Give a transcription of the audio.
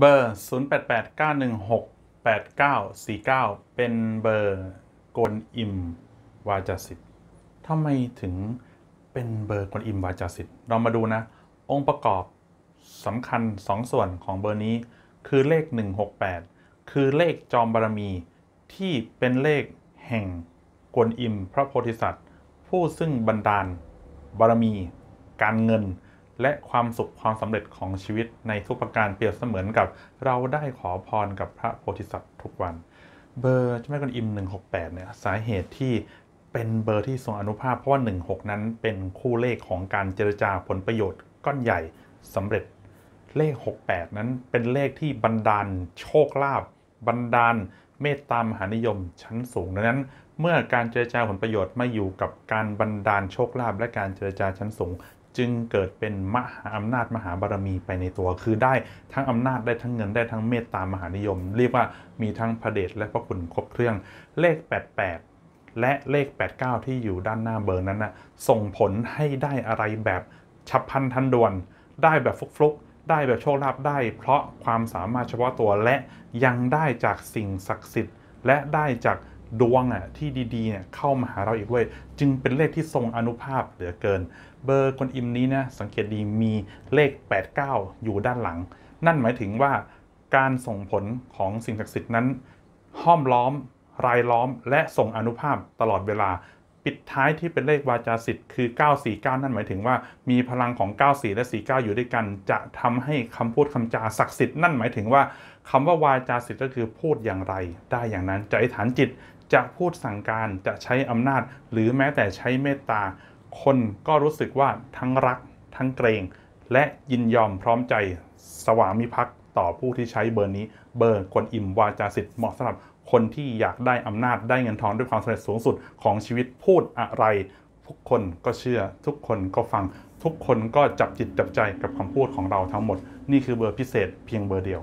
เบอร์0889168949 เป็นเบอร์กลอิมวาจาสิทธิ์ทำไมถึงเป็นเบอร์กลอิมวาจาสิทธิ์ เรามาดูนะ องค์ประกอบสำคัญ 2 ส่วนของเบอร์นี้คือเลข 168 คือเลขจอมบารมีที่เป็นเลขแห่งกลอิมพระโพธิสัตว์ ผู้ซึ่งบรรดาลบารมีการเงินและความสุขความสำเร็จของชีวิตในทุกประการเปรียบเสมือนกับเราได้ขอพรกับพระโพธิสัตว์ทุกวัน เบอร์เจ้าแม่กวนอิม 168เนี่ยสาเหตุที่เป็นเบอร์ที่ทรงอนุภาพ เพราะว่า 16 นั้นเป็นคู่เลขของการเจรจาผลประโยชน์ก้อนใหญ่สำเร็จเลข 68 นั้นเป็นเลขที่บันดาล โชคลาภบันดาล เมตตามหานิยมชั้นสูงดังนั้น เมื่อการเจรจาผลประโยชน์มาอยู่กับการบันดาลโชคลาภและการเจรจาชั้นสูงจึงเกิดเป็นมหาอำนาจมหาบารมีไปในตัว คือได้ทั้งอำนาจได้ทั้งเงินได้ทั้งเมตตามหานิยม เรียกว่ามีทั้งพระเดชและพระคุณครบเครื่อง เลข 88 และเลข 89 ที่อยู่ด้านหน้าเบอร์นั้นนะส่งผลให้ได้อะไรแบบฉับพันทันด่วน ได้แบบฟลุกๆได้แบบโชคลาภได้ เพราะความสามารถเฉพาะตัว และยังได้จากสิ่งศักดิ์สิทธิ์ และได้จากดวงอ่ะที่ดีๆเนี่ยเข้ามาหาเราอีกด้วย จึงเป็นเลขที่ทรงอนุภาพเหลือเกิน เบอร์คนอิมนี้นะสังเกตดีมีเลข 89 อยู่ด้านหลัง นั่นหมายถึงว่า การส่งผลของสิ่งศักดิ์สิทธิ์นั้น ห้อมล้อมรายล้อมและส่งอนุภาพตลอดเวลาปิดท้ายที่เป็นเลขวาจาสิทธิ์คือ 949 นั่นหมายถึงว่ามีพลังของ 94และ49 อยู่ด้วยกัน จะทำให้คำพูดคำจาศักดิ์สิทธิ์นั่นหมายถึงว่า คำว่าวาจาสิทธิ์ก็คือพูดอย่างไร ได้อย่างนั้นใจฐานจิตจะพูดสั่งการจะใช้อำนาจ หรือแม้แต่ใช้เมตตาคนก็รู้สึกว่าทั้งรักทั้งเกรง และยินยอมพร้อมใจสวามิภักดิ์ต่อผู้ที่ใช้เบอร์นี้ เบอร์คนอิมวาจาสิทธิ์เหมาะสำหรับคนที่อยากได้อำนาจได้เงินทอง ด้วยความสำเร็จสูงสุดของชีวิตพูดอะไร ทุกคนก็เชื่อ ทุกคนก็ฟัง ทุกคนก็จับจิตจับใจกับคำพูดของเราทั้งหมด นี่คือเบอร์พิเศษ เพียงเบอร์เดียว